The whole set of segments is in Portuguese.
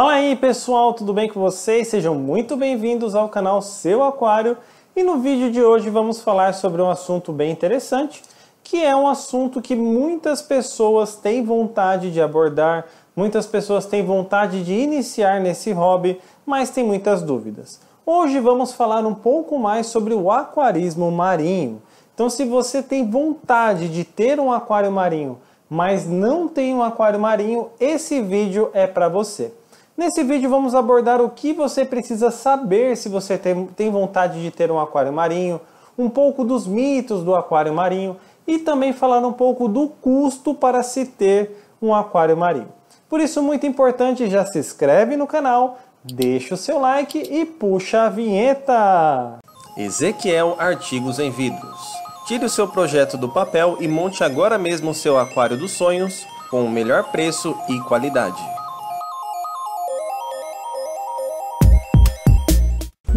Fala aí pessoal, tudo bem com vocês? Sejam muito bem-vindos ao canal Seu Aquário e no vídeo de hoje vamos falar sobre um assunto bem interessante que é um assunto que muitas pessoas têm vontade de abordar, muitas pessoas têm vontade de iniciar nesse hobby, mas tem muitas dúvidas. Hoje vamos falar um pouco mais sobre o aquarismo marinho. Então se você tem vontade de ter um aquário marinho, mas não tem um aquário marinho, esse vídeo é para você. Nesse vídeo vamos abordar o que você precisa saber se você tem, tem vontade de ter um aquário marinho, um pouco dos mitos do aquário marinho e também falar um pouco do custo para se ter um aquário marinho. Por isso, muito importante, já se inscreve no canal, deixa o seu like e puxa a vinheta! Ezequiel Artigos em Vidros. Tire o seu projeto do papel e monte agora mesmo o seu aquário dos sonhos com o melhor preço e qualidade.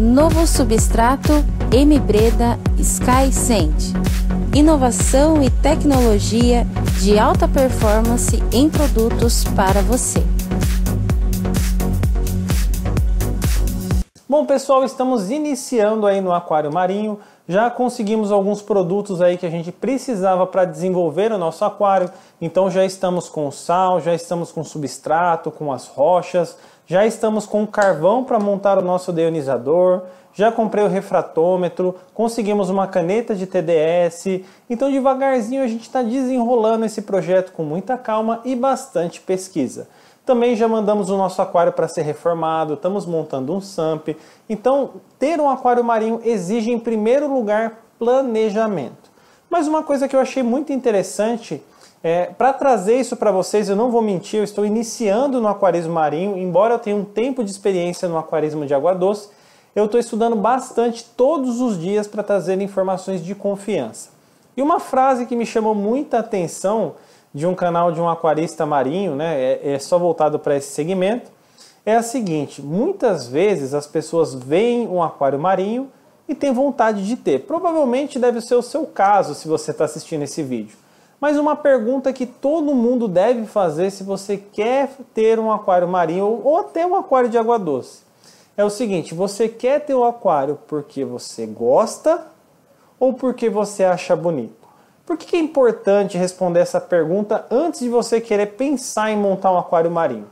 Novo substrato M-Breda Sky Scent. Inovação e tecnologia de alta performance em produtos para você. Bom, pessoal, estamos iniciando aí no Aquário Marinho já conseguimos alguns produtos aí que a gente precisava para desenvolver o nosso aquário, então já estamos com sal, já estamos com substrato, com as rochas, já estamos com carvão para montar o nosso deionizador, já comprei o refratômetro, conseguimos uma caneta de TDS, então devagarzinho a gente está desenrolando esse projeto com muita calma e bastante pesquisa. Também já mandamos o nosso aquário para ser reformado, estamos montando um SAMP. Então, ter um aquário marinho exige, em primeiro lugar, planejamento. Mas uma coisa que eu achei muito interessante é, para trazer isso para vocês, eu não vou mentir, eu estou iniciando no aquarismo marinho, embora eu tenha um tempo de experiência no aquarismo de água doce, eu estou estudando bastante todos os dias para trazer informações de confiança. E uma frase que me chamou muita atenção de um canal de um aquarista marinho, né, é, é só voltado para esse segmento, é a seguinte: muitas vezes as pessoas veem um aquário marinho e têm vontade de ter. Provavelmente deve ser o seu caso se você está assistindo esse vídeo. Mas uma pergunta que todo mundo deve fazer se você quer ter um aquário marinho ou até um aquário de água doce é o seguinte: você quer ter o um aquário porque você gosta ou porque você acha bonito? Por que é importante responder essa pergunta antes de você querer pensar em montar um aquário marinho?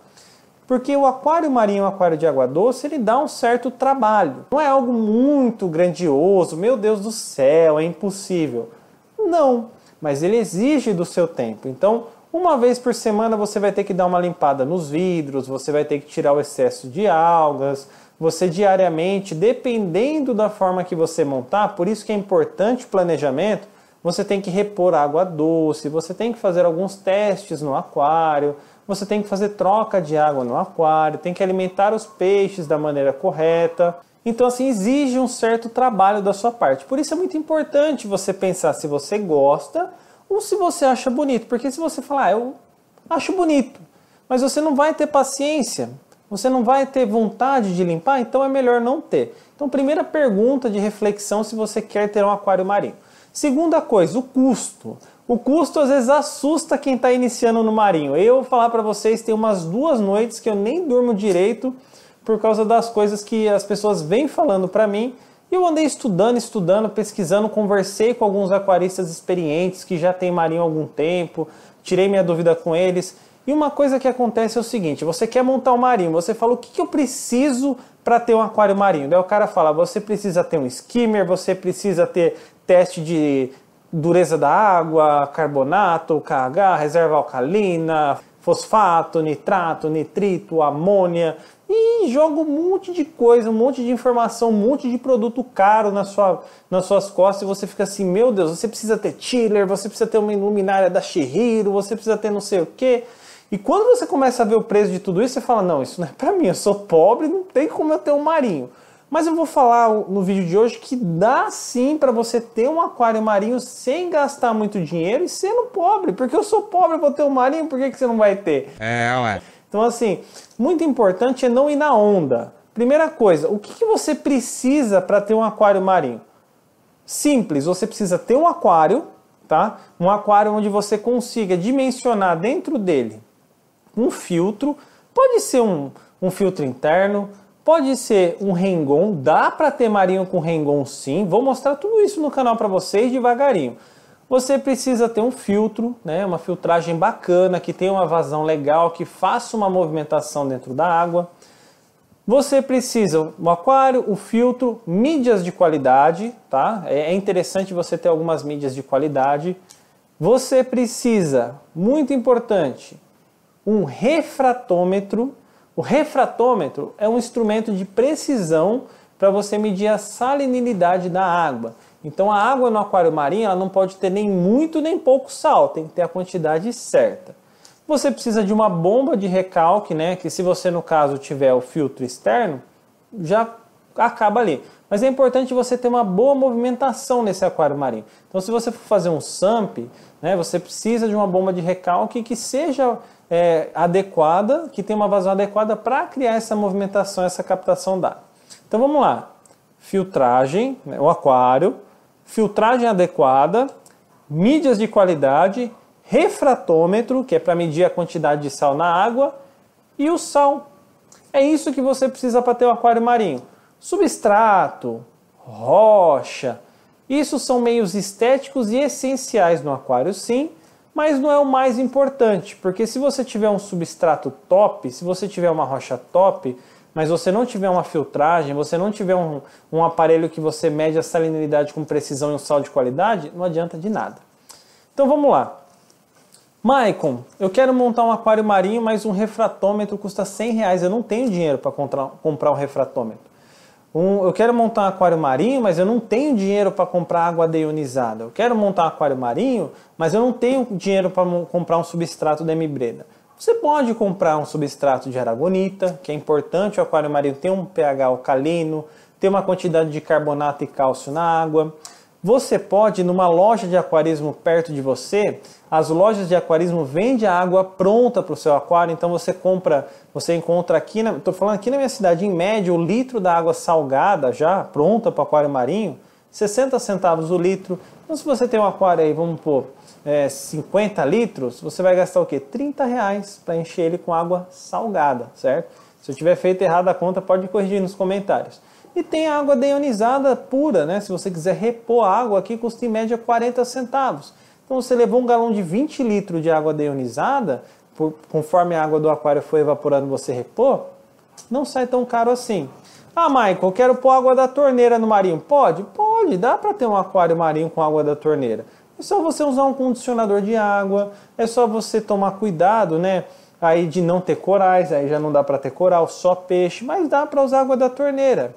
Porque o aquário marinho, o é aquário de água doce, ele dá um certo trabalho. Não é algo muito grandioso, meu Deus do céu, é impossível. Não, mas ele exige do seu tempo. Então, uma vez por semana você vai ter que dar uma limpada nos vidros, você vai ter que tirar o excesso de algas, você diariamente, dependendo da forma que você montar, por isso que é importante o planejamento, você tem que repor água doce, você tem que fazer alguns testes no aquário, você tem que fazer troca de água no aquário, tem que alimentar os peixes da maneira correta. Então, assim, exige um certo trabalho da sua parte. Por isso é muito importante você pensar se você gosta ou se você acha bonito. Porque se você falar, ah, eu acho bonito, mas você não vai ter paciência, você não vai ter vontade de limpar, então é melhor não ter. Então, primeira pergunta de reflexão se você quer ter um aquário marinho. Segunda coisa, o custo. O custo às vezes assusta quem está iniciando no marinho. Eu vou falar para vocês, tem umas duas noites que eu nem durmo direito por causa das coisas que as pessoas vêm falando para mim. E eu andei estudando, estudando, pesquisando, conversei com alguns aquaristas experientes que já têm marinho há algum tempo, tirei minha dúvida com eles. E uma coisa que acontece é o seguinte: você quer montar um marinho, você fala o que, que eu preciso para ter um aquário marinho. Daí o cara fala: você precisa ter um skimmer, você precisa ter teste de dureza da água, carbonato, KH, reserva alcalina, fosfato, nitrato, nitrito, amônia e joga um monte de coisa, um monte de informação, um monte de produto caro na sua, nas suas costas e você fica assim, meu Deus, você precisa ter chiller, você precisa ter uma luminária da Shihiro, você precisa ter não sei o que E quando você começa a ver o preço de tudo isso, você fala, não, isso não é para mim, eu sou pobre, não tem como eu ter um marinho. Mas eu vou falar no vídeo de hoje que dá sim para você ter um aquário marinho sem gastar muito dinheiro e sendo pobre. Porque eu sou pobre, para vou ter um marinho, por que, que você não vai ter? É, ué. Então, assim, muito importante é não ir na onda. Primeira coisa, o que, que você precisa para ter um aquário marinho? Simples, você precisa ter um aquário, tá? Um aquário onde você consiga dimensionar dentro dele um filtro, pode ser um, um filtro interno, Pode ser um Rengon, dá para ter marinho com Rengon sim. Vou mostrar tudo isso no canal para vocês devagarinho. Você precisa ter um filtro, né, uma filtragem bacana, que tenha uma vazão legal, que faça uma movimentação dentro da água. Você precisa um aquário, o um filtro, mídias de qualidade, tá? É, é interessante você ter algumas mídias de qualidade. Você precisa, muito importante, um refratômetro o refratômetro é um instrumento de precisão para você medir a salinilidade da água. Então a água no aquário marinho ela não pode ter nem muito nem pouco sal, tem que ter a quantidade certa. Você precisa de uma bomba de recalque, né, que se você no caso tiver o filtro externo, já acaba ali. Mas é importante você ter uma boa movimentação nesse aquário marinho. Então se você for fazer um SAMP, né, você precisa de uma bomba de recalque que seja é, adequada, que tem uma vazão adequada para criar essa movimentação, essa captação d'água. Então vamos lá. Filtragem, né, o aquário, filtragem adequada, mídias de qualidade, refratômetro, que é para medir a quantidade de sal na água, e o sal. É isso que você precisa para ter um aquário marinho. Substrato, rocha, isso são meios estéticos e essenciais no aquário, sim, mas não é o mais importante, porque se você tiver um substrato top, se você tiver uma rocha top, mas você não tiver uma filtragem, você não tiver um, um aparelho que você mede a salinidade com precisão e um sal de qualidade, não adianta de nada. Então vamos lá. Maicon, eu quero montar um aquário marinho, mas um refratômetro custa 100 reais. Eu não tenho dinheiro para comprar um refratômetro. Um, eu quero montar um aquário marinho, mas eu não tenho dinheiro para comprar água deionizada. Eu quero montar um aquário marinho, mas eu não tenho dinheiro para comprar um substrato da Embrena. Você pode comprar um substrato de aragonita, que é importante o aquário marinho ter um pH alcalino, ter uma quantidade de carbonato e cálcio na água. Você pode, numa loja de aquarismo perto de você, as lojas de aquarismo vendem a água pronta para o seu aquário, então você compra, você encontra aqui, estou falando aqui na minha cidade, em média, o litro da água salgada já pronta para o aquário marinho, 60 centavos o litro. Então se você tem um aquário aí, vamos pôr, é, 50 litros, você vai gastar o quê? 30 reais para encher ele com água salgada, certo? Se eu tiver feito errado a conta, pode corrigir nos comentários. E tem água deionizada pura, né? Se você quiser repor água aqui, custa em média 40 centavos. Então você levou um galão de 20 litros de água deionizada, por, conforme a água do aquário foi evaporando você repor, não sai tão caro assim. Ah, Michael, quero pôr água da torneira no marinho. Pode? Pode, dá para ter um aquário marinho com água da torneira. É só você usar um condicionador de água, é só você tomar cuidado, né? Aí de não ter corais, aí já não dá para ter coral, só peixe, mas dá para usar água da torneira.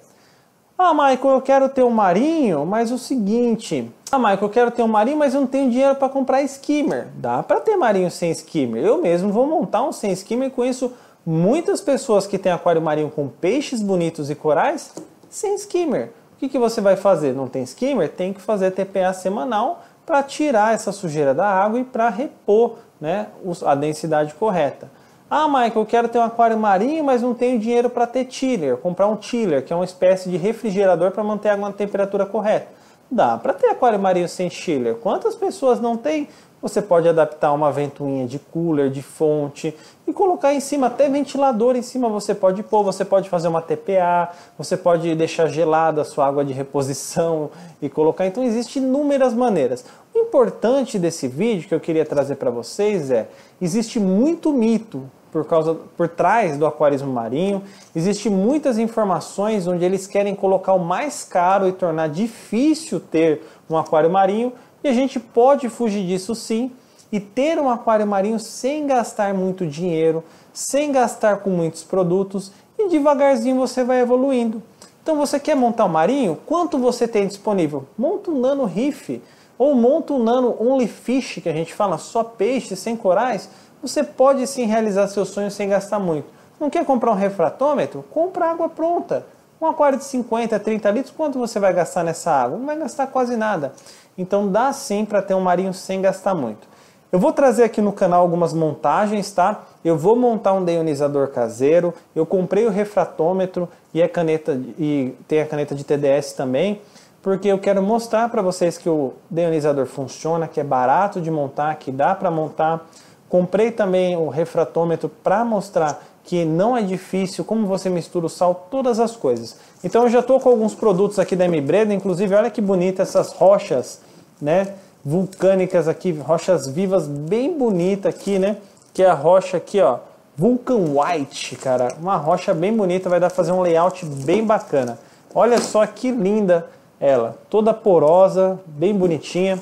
Ah, Michael, eu quero ter um marinho, mas o seguinte. Ah, Michael, eu quero ter um marinho, mas eu não tenho dinheiro para comprar skimmer. Dá para ter marinho sem skimmer. Eu mesmo vou montar um sem skimmer. Conheço muitas pessoas que têm aquário marinho com peixes bonitos e corais sem skimmer. O que, que você vai fazer? Não tem skimmer? Tem que fazer TPA semanal para tirar essa sujeira da água e para repor né, a densidade correta. Ah, Michael, eu quero ter um aquário marinho, mas não tenho dinheiro para ter chiller. Comprar um chiller, que é uma espécie de refrigerador para manter a água na temperatura correta. Dá para ter aquário marinho sem chiller. Quantas pessoas não têm? Você pode adaptar uma ventoinha de cooler, de fonte e colocar em cima, até ventilador em cima você pode pôr, você pode fazer uma TPA, você pode deixar gelada a sua água de reposição e colocar. Então existem inúmeras maneiras. O importante desse vídeo que eu queria trazer para vocês é, existe muito mito por causa por trás do aquarismo marinho. Existem muitas informações onde eles querem colocar o mais caro e tornar difícil ter um aquário marinho, e a gente pode fugir disso sim e ter um aquário marinho sem gastar muito dinheiro, sem gastar com muitos produtos e devagarzinho você vai evoluindo. Então você quer montar um marinho? Quanto você tem disponível? Monta um nano reef ou monta um nano only fish que a gente fala só peixe sem corais você pode sim realizar seus sonhos sem gastar muito. Não quer comprar um refratômetro? Compra água pronta. Um aquário de 50, 30 litros, quanto você vai gastar nessa água? Não vai gastar quase nada. Então dá sim para ter um marinho sem gastar muito. Eu vou trazer aqui no canal algumas montagens, tá? Eu vou montar um deionizador caseiro, eu comprei o refratômetro e a caneta e tem a caneta de TDS também, porque eu quero mostrar para vocês que o deionizador funciona, que é barato de montar, que dá para montar Comprei também o refratômetro para mostrar que não é difícil como você mistura o sal, todas as coisas. Então eu já estou com alguns produtos aqui da Embreda, inclusive olha que bonita essas rochas, né? Vulcânicas aqui, rochas vivas bem bonita aqui, né? Que é a rocha aqui, ó, Vulcan White, cara. Uma rocha bem bonita, vai dar fazer um layout bem bacana. Olha só que linda ela, toda porosa, bem bonitinha.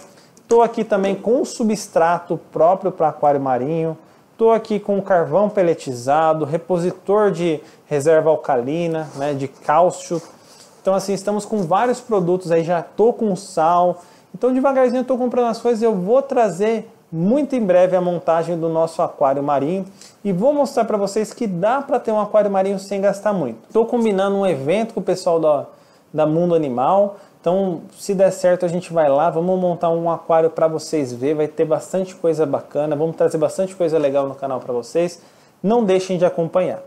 Estou aqui também com um substrato próprio para aquário marinho. Estou aqui com carvão peletizado, repositor de reserva alcalina, né, de cálcio. Então assim, estamos com vários produtos aí, já estou com sal. Então devagarzinho estou comprando as coisas, eu vou trazer muito em breve a montagem do nosso aquário marinho e vou mostrar para vocês que dá para ter um aquário marinho sem gastar muito. Estou combinando um evento com o pessoal da, da Mundo Animal, então, se der certo, a gente vai lá, vamos montar um aquário para vocês ver, vai ter bastante coisa bacana, vamos trazer bastante coisa legal no canal para vocês. Não deixem de acompanhar.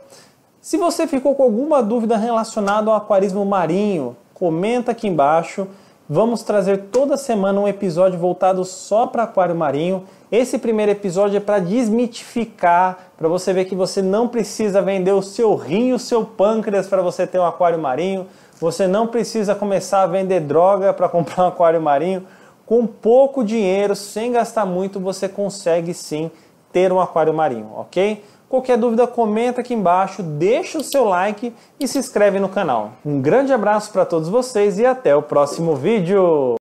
Se você ficou com alguma dúvida relacionada ao aquarismo marinho, comenta aqui embaixo. Vamos trazer toda semana um episódio voltado só para aquário marinho. Esse primeiro episódio é para desmitificar, para você ver que você não precisa vender o seu rim, o seu pâncreas para você ter um aquário marinho. Você não precisa começar a vender droga para comprar um aquário marinho. Com pouco dinheiro, sem gastar muito, você consegue sim ter um aquário marinho, ok? Qualquer dúvida, comenta aqui embaixo, deixa o seu like e se inscreve no canal. Um grande abraço para todos vocês e até o próximo vídeo!